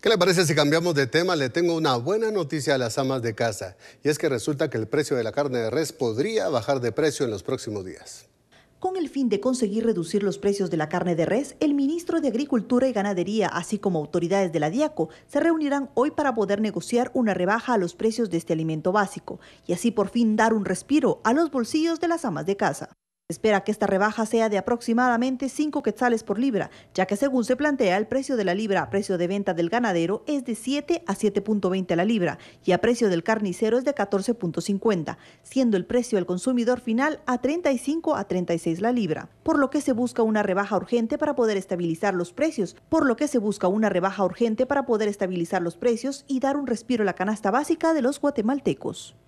¿Qué le parece si cambiamos de tema? Le tengo una buena noticia a las amas de casa y es que resulta que el precio de la carne de res podría bajar de precio en los próximos días. Con el fin de conseguir reducir los precios de la carne de res, el ministro de Agricultura y Ganadería, así como autoridades de la DIACO, se reunirán hoy para poder negociar una rebaja a los precios de este alimento básico y así por fin dar un respiro a los bolsillos de las amas de casa espera que esta rebaja sea de aproximadamente 5 quetzales por libra, ya que según se plantea el precio de la libra a precio de venta del ganadero es de 7 a 7.20 la libra y a precio del carnicero es de 14.50, siendo el precio al consumidor final a 35 a 36 la libra, por lo que se busca una rebaja urgente para poder estabilizar los precios, por lo que se busca una rebaja urgente para poder estabilizar los precios y dar un respiro a la canasta básica de los guatemaltecos.